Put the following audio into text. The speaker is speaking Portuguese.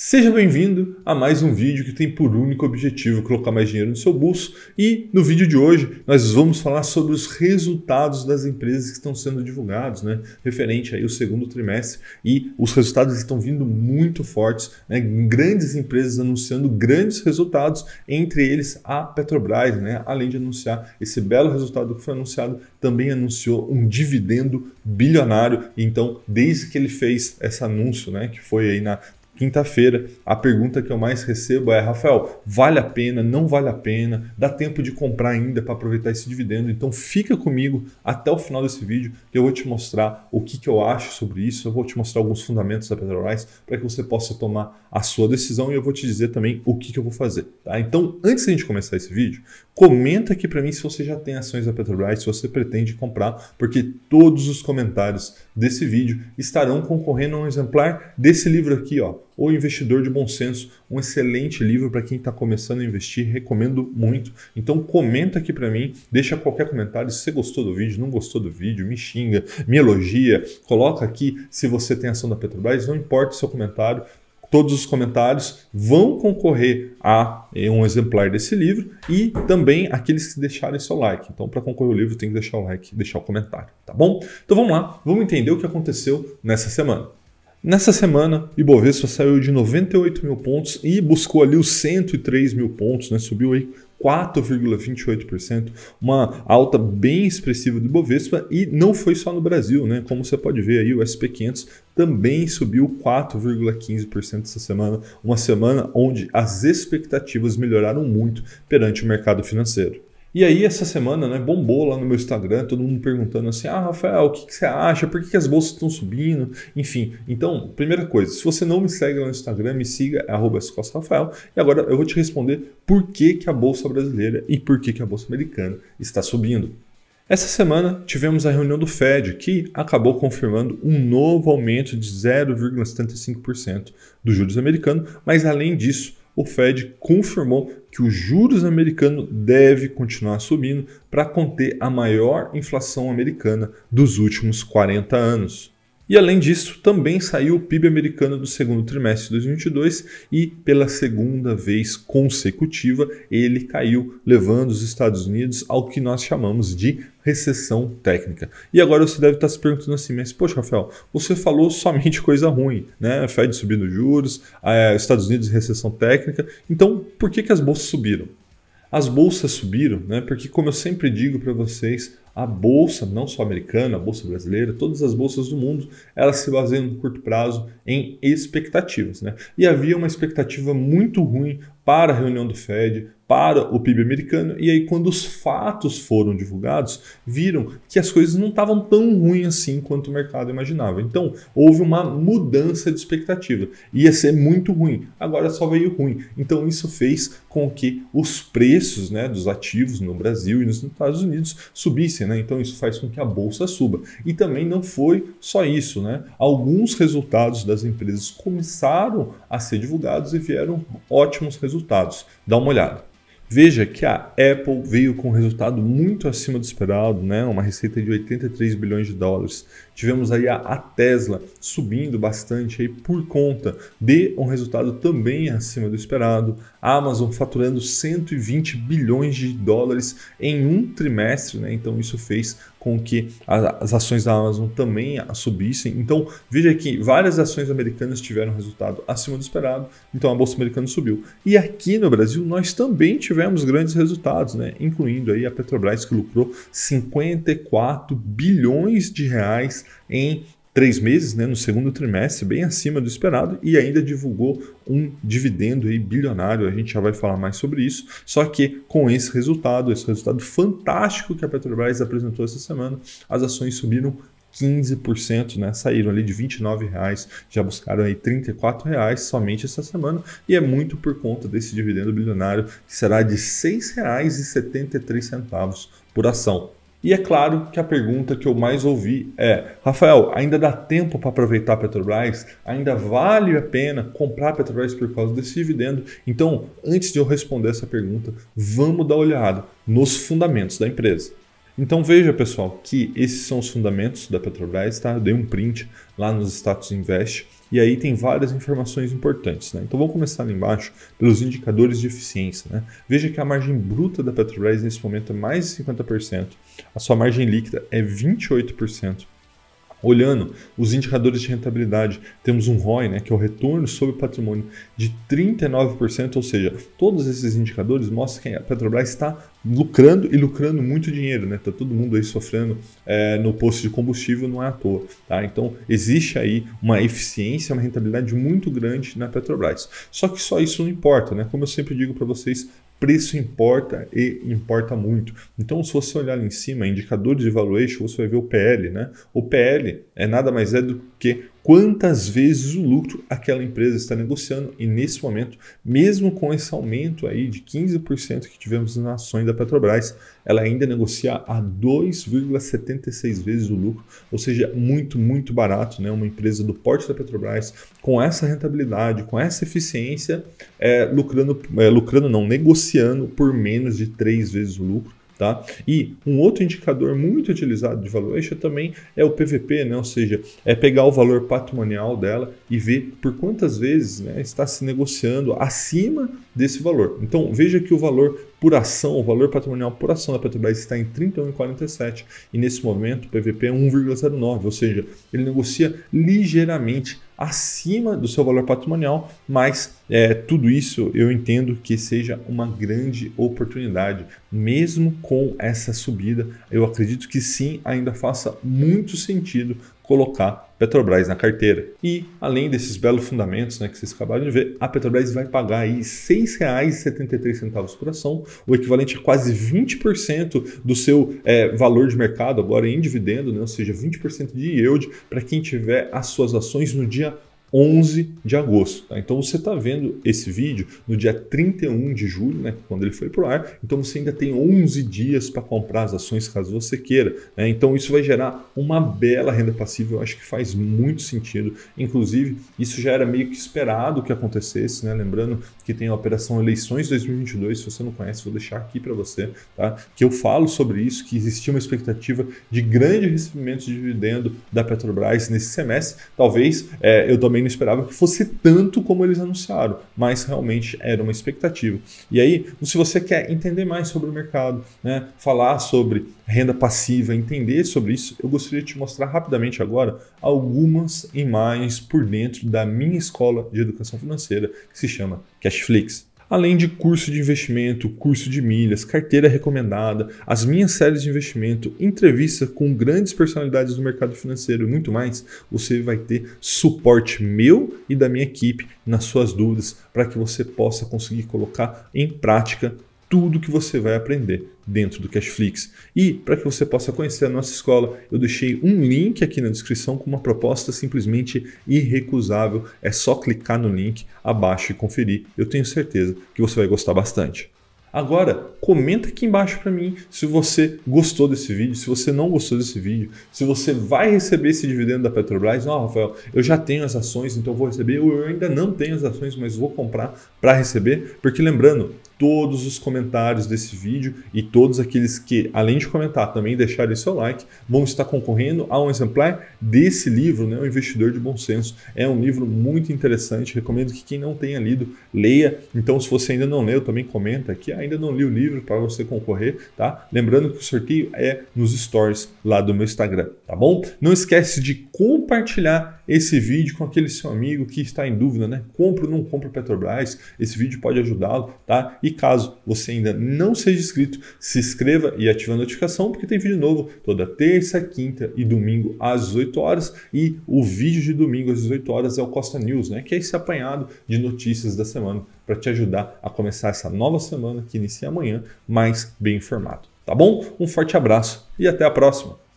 Seja bem-vindo a mais um vídeo que tem por único objetivo colocar mais dinheiro no seu bolso. E no vídeo de hoje nós vamos falar sobre os resultados das empresas que estão sendo divulgados, né? Referente aí ao segundo trimestre. E os resultados estão vindo muito fortes, né? Grandes empresas anunciando grandes resultados, entre eles a Petrobras, né? Além de anunciar esse belo resultado que foi anunciado, também anunciou um dividendo bilionário. Então, desde que ele fez esse anúncio, né? Que foi aí na, Quinta-feira, a pergunta que eu mais recebo é: Rafael, vale a pena? Não vale a pena? Dá tempo de comprar ainda para aproveitar esse dividendo? Então fica comigo até o final desse vídeo que eu vou te mostrar o que, que eu acho sobre isso. Eu vou te mostrar alguns fundamentos da Petrobras para que você possa tomar a sua decisão e eu vou te dizer também o que, que eu vou fazer. Tá? Então, antes da gente começar esse vídeo, comenta aqui para mim se você já tem ações da Petrobras, se você pretende comprar, porque todos os comentários desse vídeo estarão concorrendo a um exemplar desse livro aqui, ó. O Investidor de Bom Senso, um excelente livro para quem está começando a investir, recomendo muito. Então comenta aqui para mim, deixa qualquer comentário se você gostou do vídeo, não gostou do vídeo, me xinga, me elogia, coloca aqui se você tem ação da Petrobras, não importa o seu comentário, todos os comentários vão concorrer a eh, um exemplar desse livro e também aqueles que deixarem seu like. Então, para concorrer o livro, tem que deixar o like, deixar o comentário, tá bom? Então vamos lá, vamos entender o que aconteceu nessa semana. Nessa semana, Ibovespa saiu de 98 mil pontos e buscou ali os 103 mil pontos, né? subiu aí 4,28%, uma alta bem expressiva do Ibovespa e não foi só no Brasil, né? Como você pode ver aí, o SP 500 também subiu 4,15% essa semana, uma semana onde as expectativas melhoraram muito perante o mercado financeiro. E aí, essa semana, né, bombou lá no meu Instagram, todo mundo perguntando assim: ah, Rafael, o que, que você acha? Por que, que as bolsas estão subindo? Enfim, então, primeira coisa, se você não me segue lá no Instagram, me siga, é Rafael. E agora eu vou te responder por que, que a bolsa brasileira e por que, que a bolsa americana está subindo. Essa semana tivemos a reunião do Fed, que acabou confirmando um novo aumento de 0,75% dos juros americanos, mas além disso, o Fed confirmou que os juros americanos devem continuar subindo para conter a maior inflação americana dos últimos 40 anos. E além disso, também saiu o PIB americano do segundo trimestre de 2022 e, pela segunda vez consecutiva, ele caiu, levando os Estados Unidos ao que nós chamamos de recessão técnica. E agora você deve estar se perguntando assim, mas poxa, Rafael, você falou somente coisa ruim, né? A Fed subindo juros, Estados Unidos recessão técnica. Então, por que, que as bolsas subiram? As bolsas subiram, né? Porque como eu sempre digo para vocês, a bolsa, não só americana, a bolsa brasileira, todas as bolsas do mundo, elas se baseiam no curto prazo em expectativas. Né? E havia uma expectativa muito ruim para a reunião do Fed, para o PIB americano, e aí, quando os fatos foram divulgados, viram que as coisas não estavam tão ruins assim quanto o mercado imaginava. Então, houve uma mudança de expectativa. Ia ser muito ruim, agora só veio ruim. Então, isso fez com que os preços né, dos ativos no Brasil e nos Estados Unidos subissem né? Então isso faz com que a bolsa suba. E também não foi só isso, né? Alguns resultados das empresas começaram a ser divulgados e vieram ótimos resultados. Dá uma olhada. Veja que a Apple veio com um resultado muito acima do esperado, né? uma receita de 83 bilhões de dólares. Tivemos aí a, Tesla subindo bastante aí por conta de um resultado também acima do esperado. A Amazon faturando 120 bilhões de dólares em um trimestre, né? então isso fez com que as ações da Amazon também subissem. Então, veja que várias ações americanas tiveram resultado acima do esperado, então a bolsa americana subiu. E aqui no Brasil nós também tivemos grandes resultados, né? Incluindo aí a Petrobras que lucrou 54 bilhões de reais em três meses, né, no segundo trimestre, bem acima do esperado, e ainda divulgou um dividendo aí bilionário. A gente já vai falar mais sobre isso. Só que com esse resultado, esse resultado fantástico que a Petrobras apresentou essa semana, as ações subiram 15%, né? Saíram ali de R$ reais já buscaram aí R$ reais somente essa semana, e é muito por conta desse dividendo bilionário que será de R$ 6,73 por ação. E é claro que a pergunta que eu mais ouvi é: Rafael, ainda dá tempo para aproveitar a Petrobras? Ainda vale a pena comprar a Petrobras por causa desse dividendo? Então, antes de eu responder essa pergunta, vamos dar uma olhada nos fundamentos da empresa. Então veja pessoal que esses são os fundamentos da Petrobras, tá? Eu dei um print lá nos status invest e aí tem várias informações importantes. Né? Então vamos começar lá embaixo pelos indicadores de eficiência. Né? Veja que a margem bruta da Petrobras nesse momento é mais de 50%, a sua margem líquida é 28%. Olhando os indicadores de rentabilidade, temos um ROI, né, que é o retorno sobre patrimônio, de 39%, ou seja, todos esses indicadores mostram que a Petrobras está lucrando e lucrando muito dinheiro, né? Tá todo mundo aí sofrendo é, no posto de combustível, não é à toa, tá? Então existe aí uma eficiência, uma rentabilidade muito grande na Petrobras. Só que só isso não importa, né? Como eu sempre digo para vocês, Preço importa e importa muito. Então, se você olhar lá em cima, indicador de valuation, você vai ver o PL, né? O PL é nada mais é do que quantas vezes o lucro aquela empresa está negociando. E nesse momento, mesmo com esse aumento aí de 15% que tivemos nas ações da Petrobras, ela ainda negocia a 2,76 vezes o lucro, ou seja, muito, muito barato. Né? Uma empresa do porte da Petrobras, com essa rentabilidade, com essa eficiência, é, lucrando, é, lucrando não, negociando por menos de três vezes o lucro. Tá? E um outro indicador muito utilizado de valuation também é o PVP, né? ou seja, é pegar o valor patrimonial dela e ver por quantas vezes né, está se negociando acima desse valor. Então veja que o valor por ação, o valor patrimonial por ação da Petrobras está em 31,47 e nesse momento o PVP é 1,09, ou seja, ele negocia ligeiramente acima do seu valor patrimonial, mas é, tudo isso eu entendo que seja uma grande oportunidade. Mesmo com essa subida, eu acredito que sim, ainda faça muito sentido colocar Petrobras na carteira. E, além desses belos fundamentos né, que vocês acabaram de ver, a Petrobras vai pagar aí R$ 6,73 por ação, o equivalente a quase 20% do seu é, valor de mercado agora em dividendo, né, ou seja, 20% de yield para quem tiver as suas ações no dia 11 de agosto. Tá? Então você está vendo esse vídeo no dia 31 de julho, né, quando ele foi para o ar. Então você ainda tem 11 dias para comprar as ações caso você queira. Né? Então isso vai gerar uma bela renda passiva. Eu acho que faz muito sentido. Inclusive, isso já era meio que esperado que acontecesse. Né? Lembrando que tem a operação Eleições 2022. Se você não conhece, vou deixar aqui para você tá? que eu falo sobre isso, que existia uma expectativa de grande recebimento de dividendo da Petrobras nesse semestre. Talvez é, eu também também não esperava que fosse tanto como eles anunciaram, mas realmente era uma expectativa. E aí, se você quer entender mais sobre o mercado, né, falar sobre renda passiva, entender sobre isso, eu gostaria de te mostrar rapidamente agora algumas imagens por dentro da minha escola de educação financeira que se chama Cashflix além de curso de investimento, curso de milhas, carteira recomendada, as minhas séries de investimento, entrevista com grandes personalidades do mercado financeiro e muito mais, você vai ter suporte meu e da minha equipe nas suas dúvidas para que você possa conseguir colocar em prática tudo que você vai aprender dentro do Cashflix. E para que você possa conhecer a nossa escola, eu deixei um link aqui na descrição com uma proposta simplesmente irrecusável. É só clicar no link abaixo e conferir. Eu tenho certeza que você vai gostar bastante. Agora, comenta aqui embaixo para mim se você gostou desse vídeo, se você não gostou desse vídeo, se você vai receber esse dividendo da Petrobras. Não, Rafael, eu já tenho as ações, então vou receber. Ou eu ainda não tenho as ações, mas vou comprar para receber. Porque lembrando, todos os comentários desse vídeo e todos aqueles que, além de comentar, também deixarem seu like, vão estar concorrendo a um exemplar desse livro, né, O Investidor de Bom Senso. É um livro muito interessante, recomendo que quem não tenha lido, leia. Então, se você ainda não leu, também comenta aqui, ainda não li o livro para você concorrer, tá? Lembrando que o sorteio é nos stories lá do meu Instagram, tá bom? Não esquece de compartilhar esse vídeo com aquele seu amigo que está em dúvida, né? Compro ou não compro Petrobras? Esse vídeo pode ajudá-lo, tá? E caso você ainda não seja inscrito, se inscreva e ative a notificação, porque tem vídeo novo toda terça, quinta e domingo às 18 horas. E o vídeo de domingo às 18 horas é o Costa News, né? Que é esse apanhado de notícias da semana para te ajudar a começar essa nova semana que inicia amanhã mais bem informado. Tá bom? Um forte abraço e até a próxima!